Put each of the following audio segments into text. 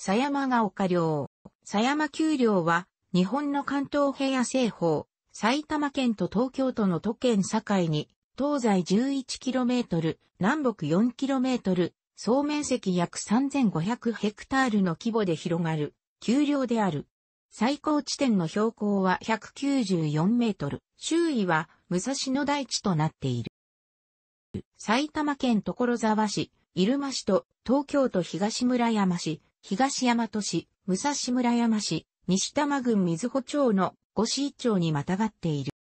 狭山が丘領。狭山丘領は、日本の関東平野西方、埼玉県と東京都の都県境に、東西 11km、南北 4km、総面積約3500ヘクタールの規模で広がる、丘陵である。最高地点の標高は194メートル、周囲は武蔵野大地となっている。埼玉県所沢市、入間市と東京都東村山市、東大和市、武蔵村山市、西多摩郡水穂町の五市一町にまたがっている。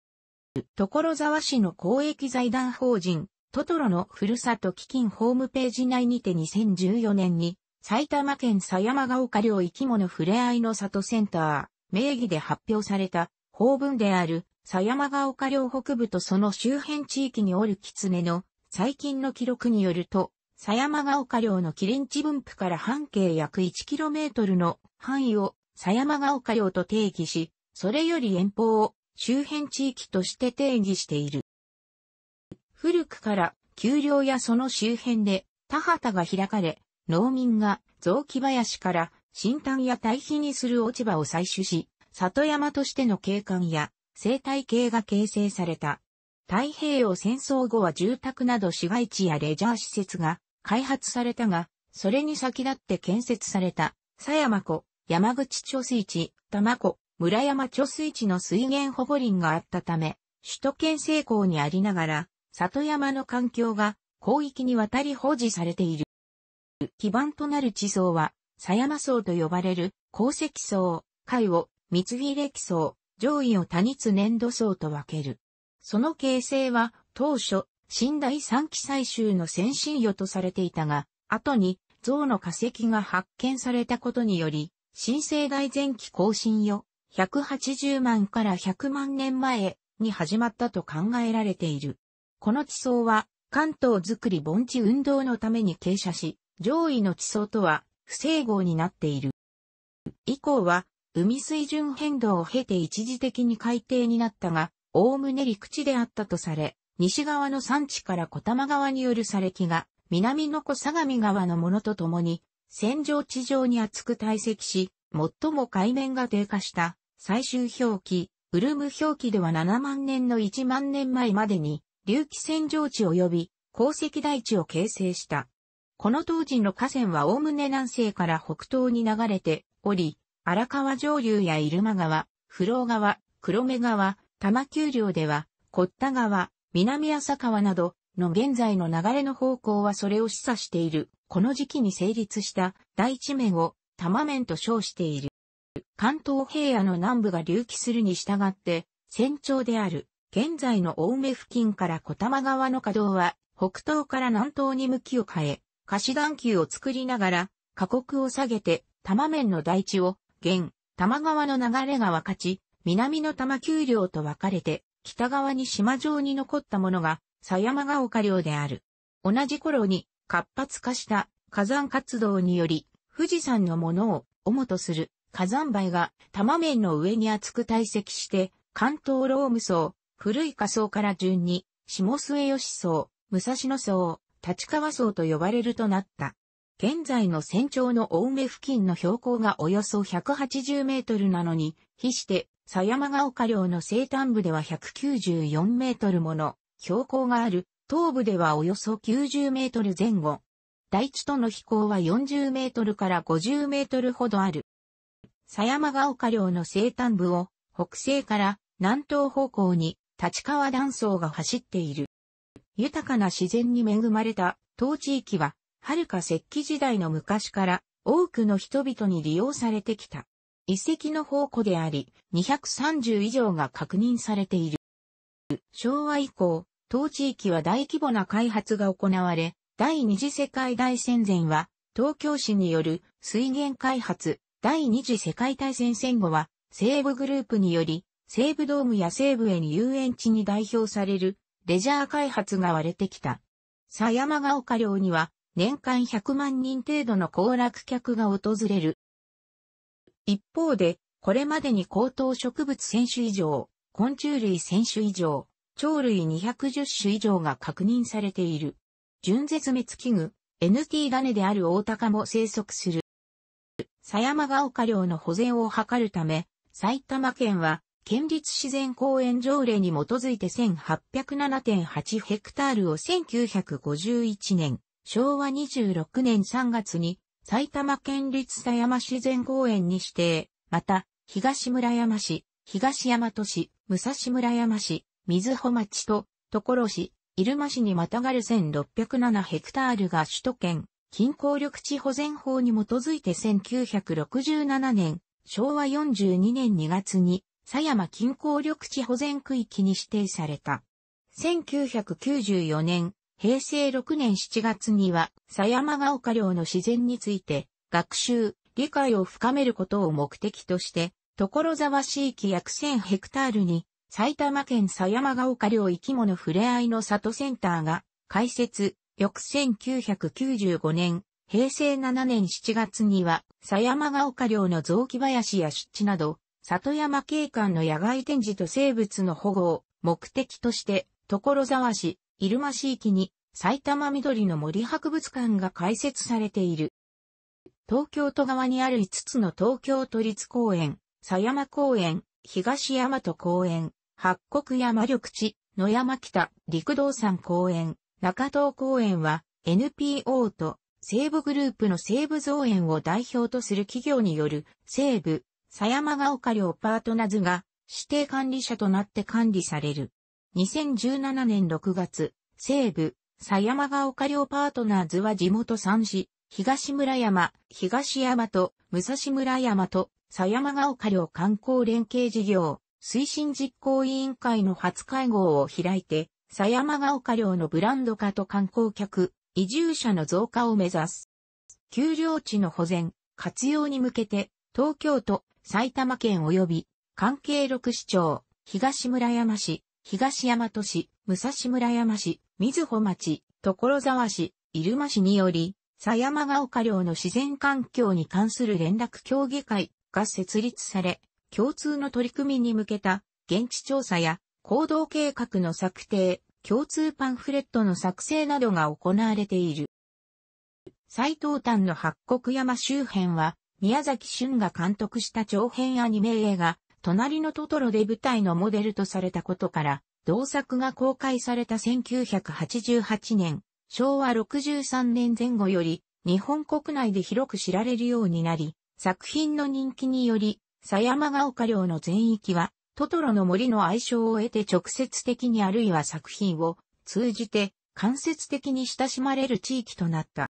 所沢市の公益財団法人、トトロのふるさと基金ホームページ内にて2014年に、埼玉県狭山が丘領生き物ふれあいの里センター、名義で発表された、法文である、狭山が丘領北部とその周辺地域におる狐の、最近の記録によると、狭山ヶ丘領のキリン地分布から半径約 1km の範囲を狭山ヶ丘領と定義し、それより遠方を周辺地域として定義している。古くから丘陵やその周辺で田畑が開かれ、農民が雑木林から新炭や堆肥にする落ち葉を採取し、里山としての景観や生態系が形成された。太平洋戦争後は住宅など市街地やレジャー施設が開発されたが、それに先立って建設された、狭山湖、山口貯水池、多摩湖、村山貯水池の水源保護林があったため、首都圏西功にありながら、里山の環境が広域にわたり保持されている。基盤となる地層は、狭山層と呼ばれる、鉱石層、海を、三切れ層、上位を多日粘土層と分ける。その形成は、当初、新第三期採集の先進予とされていたが、後に象の化石が発見されたことにより、新生代前期更新予180万から100万年前に始まったと考えられている。この地層は、関東づくり盆地運動のために傾斜し、上位の地層とは不整合になっている。以降は、海水準変動を経て一時的に海底になったが、おおむね陸地であったとされ、西側の山地から小玉川による砂礫が、南の小相模川のものとともに、戦場地上に厚く堆積し、最も海面が低下した最終表記、ウルム表記では7万年の1万年前までに、隆起戦場地及び鉱石台地を形成した。この当時の河川は概ね南西から北東に流れており、荒川上流や入間川、不老川、黒目川、玉丘陵では、っ田川、南浅川などの現在の流れの方向はそれを示唆している。この時期に成立した大地面を多摩面と称している。関東平野の南部が隆起するに従って、船長である現在の青梅付近から小玉川の稼働は北東から南東に向きを変え、貸し段丘を作りながら、過酷を下げて、多摩面の台地を、現、多摩川の流れが分かち、南の多摩丘陵と分かれて、北側に島状に残ったものが、狭山が丘陵である。同じ頃に活発化した火山活動により、富士山のものを主とする火山灰が玉面の上に厚く堆積して、関東ローム層、古い火層から順に、下末吉層、武蔵野層、立川層と呼ばれるとなった。現在の船長の青梅付近の標高がおよそ180メートルなのに、比して狭山ヶ丘陵の西端部では194メートルもの標高がある、東部ではおよそ90メートル前後。大地との飛行は40メートルから50メートルほどある。狭山ヶ丘陵の西端部を北西から南東方向に立川断層が走っている。豊かな自然に恵まれた当地域は、はるか石器時代の昔から多くの人々に利用されてきた。遺跡の宝庫であり、230以上が確認されている。昭和以降、当地域は大規模な開発が行われ、第二次世界大戦前は、東京市による水源開発、第二次世界大戦戦後は、西部グループにより、西部ドームや西部へに遊園地に代表される、レジャー開発が割れてきた。佐山が丘寮には、年間100万人程度の行楽客が訪れる。一方で、これまでに高等植物1000種以上、昆虫類1000種以上、鳥類210種以上が確認されている。純絶滅危惧、NT 種である大高も生息する。狭山が丘陵の保全を図るため、埼玉県は、県立自然公園条例に基づいて1807.8ヘクタールを1951年、昭和26年3月に埼玉県立狭山自然公園に指定、また、東村山市、東山都市、武蔵村山市、水穂町と、所市、入間市にまたがる1607ヘクタールが首都圏、近郊緑地保全法に基づいて1967年、昭和42年2月に、狭山近郊緑地保全区域に指定された。1994年、平成6年7月には、狭山が丘陵の自然について、学習、理解を深めることを目的として、所沢市域約1000ヘクタールに、埼玉県狭山が丘陵生き物触れ合いの里センターが、開設、翌1995年、平成7年7月には、狭山が丘陵の雑木林や湿地など、里山景観の野外展示と生物の保護を目的として、所沢市、入間市域に埼玉緑の森博物館が開設されている。東京都側にある5つの東京都立公園、狭山公園、東大和公園、八国山緑地、野山北、陸道山公園、中東公園は NPO と西部グループの西部造園を代表とする企業による西部、狭山が丘両パートナーズが指定管理者となって管理される。2017年6月、西部、狭山が丘両パートナーズは地元三市、東村山、東山と、武蔵村山と、狭山が丘両観光連携事業、推進実行委員会の初会合を開いて、狭山が丘両のブランド化と観光客、移住者の増加を目指す。丘陵地の保全、活用に向けて、東京都、埼玉県及び、関係6市町、東村山市、東大和市、武蔵村山市、水穂町、所沢市、入間市により、狭山が丘陵の自然環境に関する連絡協議会が設立され、共通の取り組みに向けた現地調査や行動計画の策定、共通パンフレットの作成などが行われている。最東端の八国山周辺は、宮崎駿が監督した長編アニメ映画、隣のトトロで舞台のモデルとされたことから、同作が公開された1988年、昭和63年前後より、日本国内で広く知られるようになり、作品の人気により、狭山が丘陵の全域は、トトロの森の愛称を得て直接的にあるいは作品を通じて間接的に親しまれる地域となった。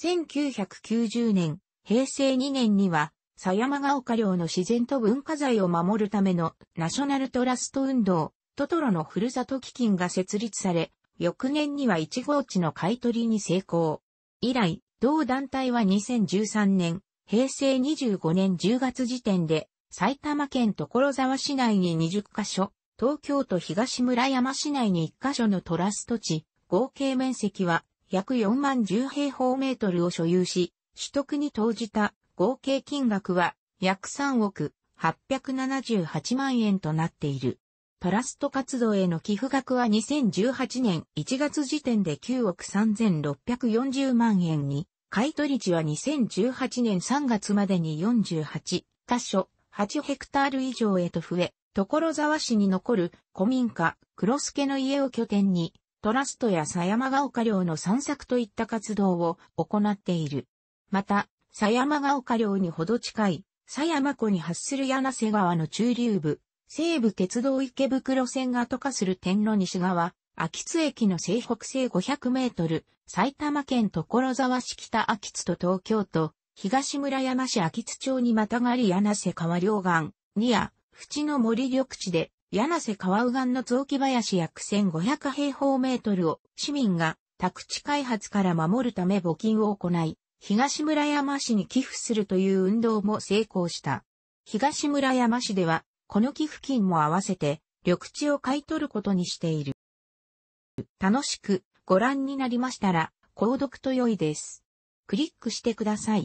1990年、平成2年には狭山が丘陵の自然と文化財を守るためのナショナルトラスト運動、トトロのふるさと基金が設立され、翌年には1号地の買い取りに成功。以来、同団体は2013年、平成25年10月時点で、埼玉県所沢市内に20カ所、東京都東村山市内に1カ所のトラスト地、合計面積は約4万10平方メートルを所有し、取得に投じた合計金額は約3億878万円となっている。パラスト活動への寄付額は2018年1月時点で9億3640万円に、買取地は2018年3月までに48箇所、8ヘクタール以上へと増え、所沢市に残る古民家、黒助の家を拠点に、トラストや狭山が丘寮の散策といった活動を行っている。また、狭山が丘陵にほど近い、狭山湖に発する柳瀬川の中流部、西武鉄道池袋線が渡化する天路西側、秋津駅の西北西500メートル、埼玉県所沢市北秋津と東京都、東村山市秋津町にまたがり柳瀬川両岸、にや、淵の森緑地で、柳瀬川右岸の雑木林約1500平方メートルを市民が宅地開発から守るため募金を行い、東村山市に寄付するという運動も成功した。東村山市では、この寄付金も合わせて、緑地を買い取ることにしている。楽しくご覧になりましたら、購読と良いです。クリックしてください。